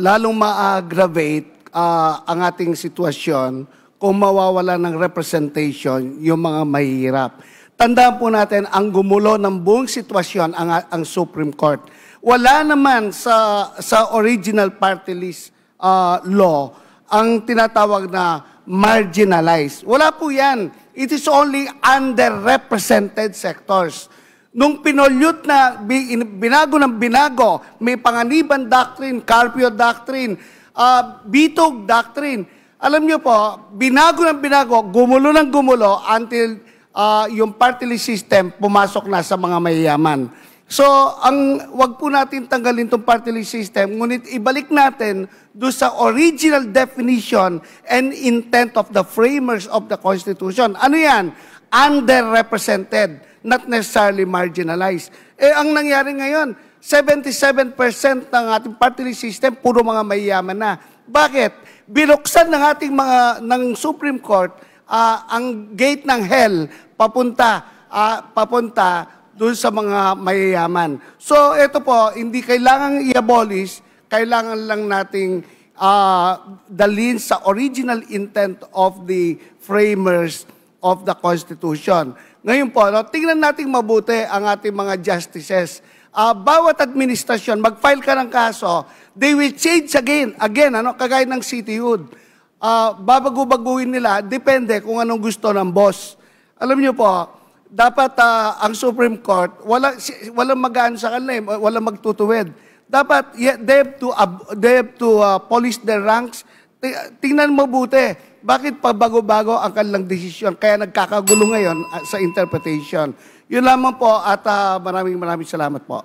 lalong ma-aggravate uh, ang ating sitwasyon kung mawawala ng representation yung mga mahihirap. Tandaan po natin, ang gumulo ng buong sitwasyon ang, ang Supreme Court. Wala naman sa, sa original party list uh, law ang tinatawag na marginalized. Wala po yan. It is only underrepresented sectors. Nung pinolyut na, binago ng binago, may panganiban doctrine, Carpio doctrine, uh, bitog doctrine. Alam niyo po, binago ng binago, gumulo ng gumulo until uh, yung party list system pumasok na sa mga mayayaman. So, ang wag po natin tanggalin tong party list system, ngunit ibalik natin do sa original definition and intent of the framers of the Constitution. Ano yan? Underrepresented not necessarily marginalized. Eh, ang nangyari ngayon, 77% ng ating party list system, puro mga mayayaman na. Bakit? Binuksan ng ating mga, ng Supreme Court, uh, ang gate ng hell papunta, uh, papunta doon sa mga mayayaman. So, ito po, hindi kailangang i-abolish, kailangan lang nating uh, dalhin sa original intent of the framers of the Constitution. Ngayon po, no, tingnan natin mabuti ang ating mga justices. Uh, bawat administrasyon, mag-file ka ng kaso, they will change again, again ano, kagaya ng cityhood. Uh, ah, babago-baguhin nila, depende kung anong gusto ng boss. Alam niyo po, dapat uh, ang Supreme Court, wala, walang magaan sa kanila, eh, walang magtutuwid. Dapat, yeah, they have to, uh, they have to uh, polish their ranks, Tingnan mo mabuti. Bakit pabago-bago ang kanilang desisyon? Kaya nagkakagulo ngayon ah, sa interpretation. Yun lamang po at uh, maraming maraming salamat po.